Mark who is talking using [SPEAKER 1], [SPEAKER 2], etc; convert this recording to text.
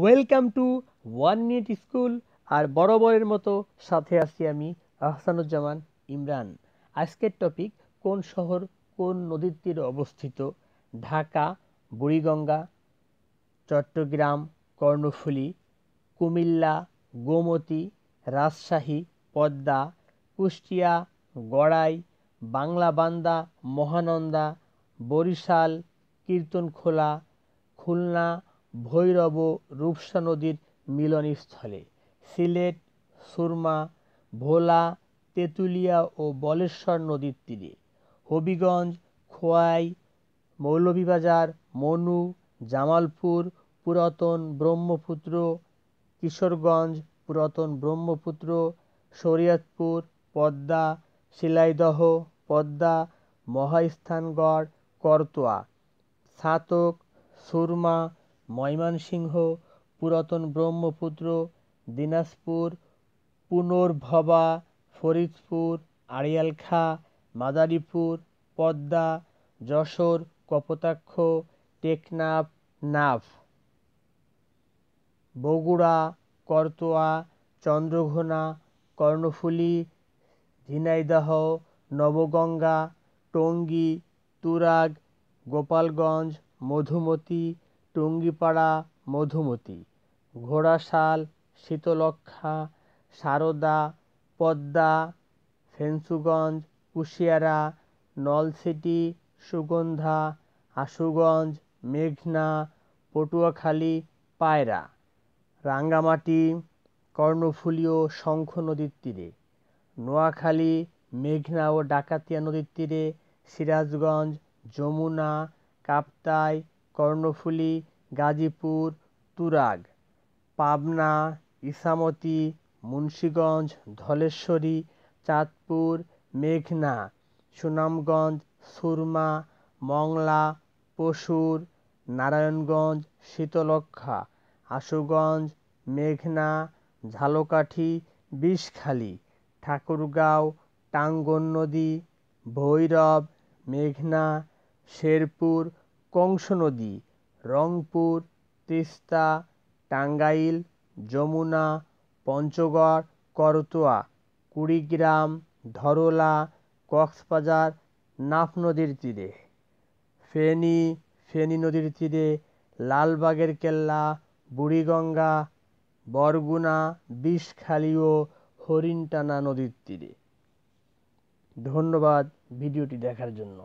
[SPEAKER 1] welcome to one minute school আর বরাবরের মতো সাথে আছি আমি আহসানুজ্জামান ইমরান আজকের টপিক কোন শহর কোন নদীর তীরে অবস্থিত ঢাকা বুড়িগঙ্গা চট্টগ্রাম কর্ণফুলী কুমিল্লা গোমতী রাজশাহী পদ্মা কুষ্টিয়া গড়াই বাংলাবান্দা মহানন্দা বরিশাল কীর্তনখোলা খুলনা ভৈরব রূপসা নদীর মিলনস্থলে সিলেট সুরমা ভোলা তেঁতুলিয়া ও বলেশ্বর নদীর তীরে হবিগঞ্জ খোয়াই মৌলভীবাজার মনু জামালপুর পুরাতন ব্রহ্মপুত্র কিশোরগঞ্জ পুরাতন ব্রহ্মপুত্র শরিয়তপুর পদ্মা শিলাইদহ পদ্মা মহাস্থানগড় করতোয়া ছাতক সুরমা ময়মনসিংহ পুরাতন ব্রহ্মপুত্র দিনাজপুর পুনর্ভবা ফরিদপুর আড়িয়ালখা মাদারীপুর পদ্মা যশোর কপোতাক্ষ টেকনাফ নাফ বগুড়া করতোয়া চন্দ্রঘোনা কর্ণফুলী ঝিনাইদহ নবগঙ্গা টঙ্গী তুরাগ গোপালগঞ্জ মধুমতি টুঙ্গিপাড়া মধুমতি ঘোড়াশাল শীতলক্ষ্যা সারদা পদ্মা ফেঞ্চুগঞ্জ কুশিয়ারা নলছিটি সুগন্ধা আশুগঞ্জ মেঘনা পটুয়াখালী পায়রা রাঙ্গামাটি কর্ণফুলীয় শঙ্খ নদীর তীরে নোয়াখালী মেঘনা ও ডাকাতিয়া নদীর তীরে সিরাজগঞ্জ যমুনা কাপ্তাই কর্ণফুলী গাজীপুর তুরাগ পাবনা ইছামতি মুন্সীগঞ্জ ধলেশ্বরী চাঁদপুর মেঘনা সুনামগঞ্জ সুরমা মংলা পশুর নারায়ণগঞ্জ শীতলক্ষ্যা আশুগঞ্জ মেঘনা ঝালকাঠি বিষখালী ঠাকুরগাঁও টাঙ্গন নদী ভৈরব মেঘনা শেরপুর কংস নদী রংপুর তিস্তা টাঙ্গাইল যমুনা পঞ্চগড় করতোয়া কুড়িগ্রাম ধরলা কক্সবাজার নাফ নদীর তীরে ফেনী ফেনী নদীর তীরে লালবাগের কেল্লা বুড়িগঙ্গা বরগুনা বিষখালী ও হরিণটানা নদীর তীরে ধন্যবাদ ভিডিওটি দেখার জন্য